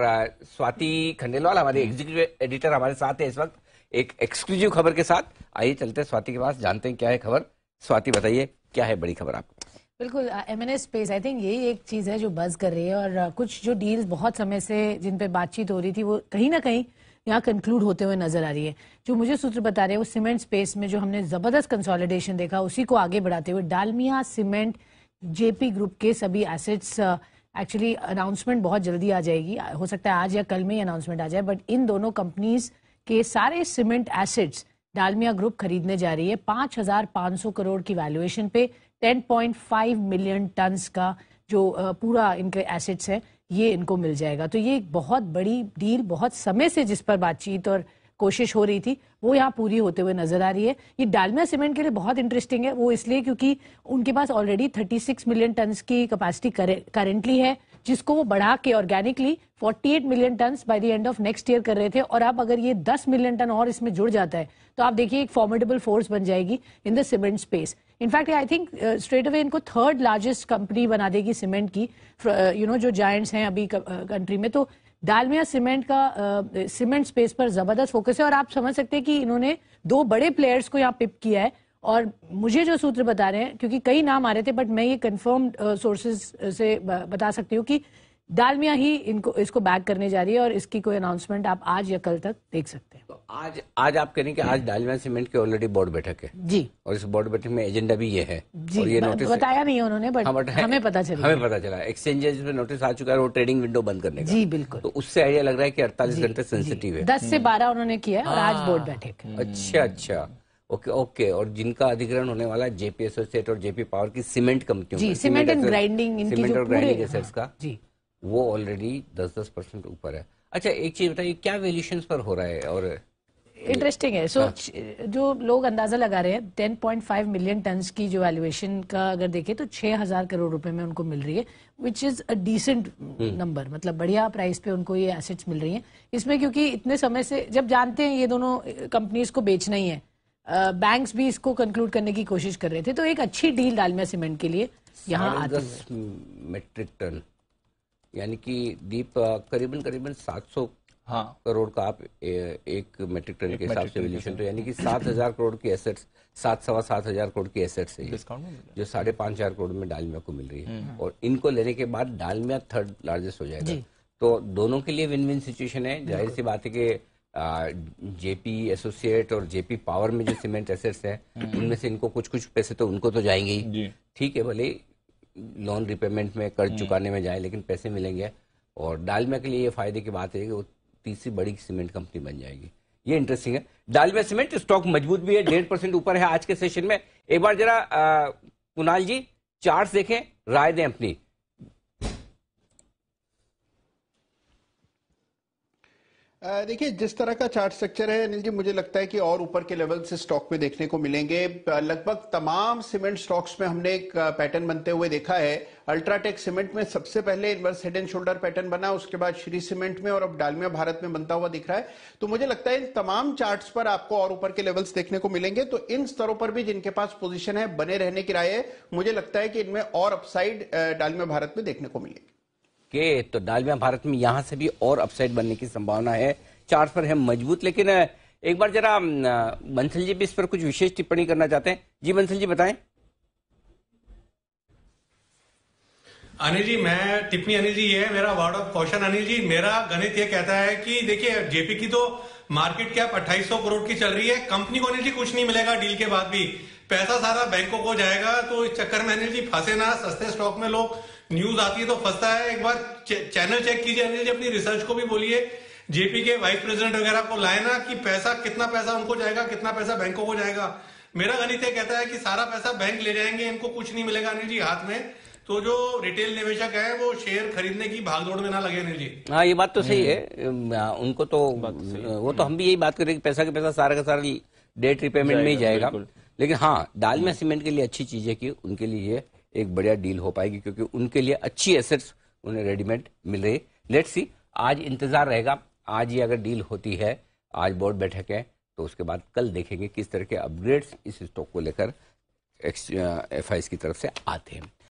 स्वाति खंडेलवाल हमारे एग्जीक्यूटिव हम्म। एडिटर हमारे साथ है इस वक्त एक एक्सक्लूसिव खबर के साथ आइए चलते हैं स्वाति के पास जानते हैं क्या है खबर स्वाति बताइए क्या है बड़ी खबर आपको बिल्कुल M N S space I think यही एक चीज है जो बज कर रही है और uh, कुछ जो डील्स बहुत समय से जिन पे बातचीत हो रही थी वो कहीं ना कहीं यहाँ कंक्लूड होते हुए नजर आ रही है जो मुझे सूत्र बता रहे हैं वो सीमेंट स्पेस में जो हमने जबरदस्त कंसोलिडेशन देखा उसी को आगे बढ़ाते हुए डालमिया सीमेंट जेपी ग्रुप के सभी एसेट्स uh, एक्चुअली अनाउंसमेंट बहुत जल्दी आ जाएगी हो सकता है आज या कल में ही अनाउंसमेंट आ जाए बट इन दोनों कंपनीज के सारे सीमेंट एसेट्स डालमिया ग्रुप खरीदने जा रही है पांच पांच हजार सौ करोड़ की वैल्यूएशन पे ten point five million tons का जो पूरा इनके एसेट्स है ये इनको मिल जाएगा तो ये एक बहुत बड़ी डील बहुत समय से जिस पर बातचीत और कोशिश हो रही थी वो यहाँ पूरी होते हुए नजर आ रही है ये डालमिया सीमेंट के लिए बहुत इंटरेस्टिंग है वो इसलिए क्योंकि उनके पास ऑलरेडी 36 मिलियन टन की कैपेसिटी करेंटली है जिसको वो बढ़ा के organically 48 million ton by the end of next year कर रहे थे और आप अगर ये 10 मिलियन टन और इसमें जुड़ जाता है तो आप देखिए एक फॉर्मेडेबल फोर्स बन जाएगी in the cement space in fact I think straight away इनको थर्ड लार्जेस्ट कंपनी बना देगी सीमेंट की you uh, know you know, जो जायंट्स हैं अभी कंट्री uh, में तो डालमिया सीमेंट का सीमेंट स्पेस पर जबरदस्त फोकस है और आप समझ सकते हैं कि इन्होंने दो बड़े प्लेयर्स को यहाँ पिप किया है और मुझे जो सूत्र बता रहे हैं क्योंकि कई नाम आ रहे थे बट मैं ये कंफर्म सोर्सेज से बता सकती हूँ कि डालमिया ही इनको इसको बैक करने जा रही है और इसकी कोई अनाउंसमेंट आप आज या कल तक देख सकते हैं तो आज आज आप कह रही कि आज डालमिया सीमेंट की ऑलरेडी बोर्ड बैठक है जी और इस बोर्ड बैठक में एजेंडा भी ये है जी और ये नोटिस बताया नहीं उन्होंने बट हमें, हाँ, हमें पता चला हमें पता चला एक्सचेंजेस में नोटिस आ चुका है वो ट्रेडिंग विंडो बंद करने का जी बिल्कुल तो उससे आइडिया लग रहा है की अड़तालीस घंटे सेंसिटिव है दस से बारह उन्होंने किया है और आज बोर्ड हाँ। बैठक अच्छा अच्छा ओके okay, ओके okay. और जिनका अधिग्रहण होने वाला है जेपी एसोसिएट और जेपी पावर की सीमेंट कंपनियों जी सीमेंट एंड ग्राइंडिंग सीमेंट और ग्राइंडिंग एसेट्स का हाँ, जी वो ऑलरेडी दस दस परसेंट ऊपर है अच्छा एक चीज बताइए क्या वेल्यूशन पर हो रहा है और इंटरेस्टिंग है सो so, हाँ। जो लोग अंदाजा लगा रहे हैं 10.5 मिलियन टन की जो वैल्यूएशन का अगर देखें तो 6000 करोड़ रुपए में उनको मिल रही है which is a decent number मतलब बढ़िया प्राइस पे उनको ये एसेट्स मिल रही हैं इसमें क्योंकि इतने समय से जब जानते हैं ये दोनों कंपनीज को बेचना ही है बैंक भी इसको कंक्लूड करने की कोशिश कर रहे थे तो एक अच्छी डील डालमिया सीमेंट के लिए यहाँ आती है मेट्रिक टन यानी कि दीप करीबन करीबन 700 हाँ करोड़ का आप ए, एक मेट्रिक टन के हिसाब से वैल्यूशन तो यानी कि सात हजार करोड़ की एसेट्स सात सवा सात हजार करोड़ की एसेट्स है जो साढ़े पांच हजार करोड़ में डालमिया को मिल रही है हम्म। और इनको लेने के बाद डालमिया थर्ड लार्जेस्ट हो जाएगा तो दोनों के लिए विन विन सिचुएशन है जाहिर सी बात है कि जेपी एसोसिएट और जेपी पावर में जो सीमेंट एसेट्स है उनमें से इनको कुछ कुछ पैसे तो उनको तो जाएंगे ही ठीक है भले लोन रिपेमेंट में कर्ज हम्म। चुकाने में जाए लेकिन पैसे मिलेंगे और डालमिया के लिए ये फायदे की बात है कि वो तीसरी बड़ी सीमेंट कंपनी बन जाएगी ये इंटरेस्टिंग है डालमिया सीमेंट स्टॉक मजबूत भी है डेढ़ परसेंट ऊपर है आज के सेशन में एक बार जरा कुणाल जी चार्ट देखें राय दें अपनी देखिए जिस तरह का चार्ट स्ट्रक्चर है अनिल जी मुझे लगता है कि और ऊपर के लेवल से स्टॉक में देखने को मिलेंगे लगभग तमाम सीमेंट स्टॉक्स में हमने एक पैटर्न बनते हुए देखा है अल्ट्राटेक सीमेंट में सबसे पहले inverse head and shoulder pattern बना उसके बाद श्री सीमेंट में और अब डालमिया भारत में बनता हुआ दिख रहा है तो मुझे लगता है इन तमाम चार्ट पर आपको और ऊपर के लेवल्स देखने को मिलेंगे तो इन स्तरों पर भी जिनके पास पोजिशन है बने रहने की राय है मुझे लगता है कि इनमें और अपसाइड डालमिया भारत में देखने को मिलेगी के तो डालमिया भारत में यहाँ से भी और अपसाइड बनने की संभावना है चार्ट पर है मजबूत लेकिन एक बार जरा बंसल जी भी इस पर कुछ विशेष टिप्पणी करना चाहते हैं जी बंसल जी बताएं अनिल जी मैं टिप्पणी अनिल जी ये है मेरा ward of question Anil ji मेरा गणित ये कहता है कि देखिए जेपी की तो मार्केट कैप 2800 करोड़ की चल रही है कंपनी को अनिल जी कुछ नहीं मिलेगा डील के बाद भी पैसा सारा बैंकों को जाएगा तो इस चक्कर में अनिल जी फंसे ना सस्ते स्टॉक में लोग न्यूज आती है तो फंसता है एक बार चैनल चेक कीजिए अनिल जी अपनी रिसर्च को भी बोलिए जेपी के वाइस प्रेसिडेंट वगैरह को लाए ना कि पैसा कितना पैसा उनको जाएगा कितना पैसा बैंकों को जाएगा मेरा गणित ये कहता है कि सारा पैसा बैंक ले जाएंगे इनको कुछ नहीं मिलेगा अनिल जी हाथ में तो जो रिटेल निवेशक है वो शेयर खरीदने की भागदौड़ में ना लगे अनिल जी हाँ ये बात तो सही है हम्म। हाँ, उनको तो, तो वो तो हम भी यही बात करें कि पैसा के पैसा सारा का सारा डेट रिपेमेंट में ही जाएगा लेकिन हाँ दाल में हम्म। सीमेंट के लिए अच्छी चीज है कि उनके लिए एक बढ़िया डील हो पाएगी क्योंकि उनके लिए अच्छी एसेट्स उन्हें रेडीमेड मिल रही लेट्स सी आज इंतजार रहेगा आज ये अगर डील होती है आज बोर्ड बैठक है तो उसके बाद कल देखेंगे किस तरह के अपग्रेड्स इस स्टॉक को लेकर एफ uh, की तरफ से आते हैं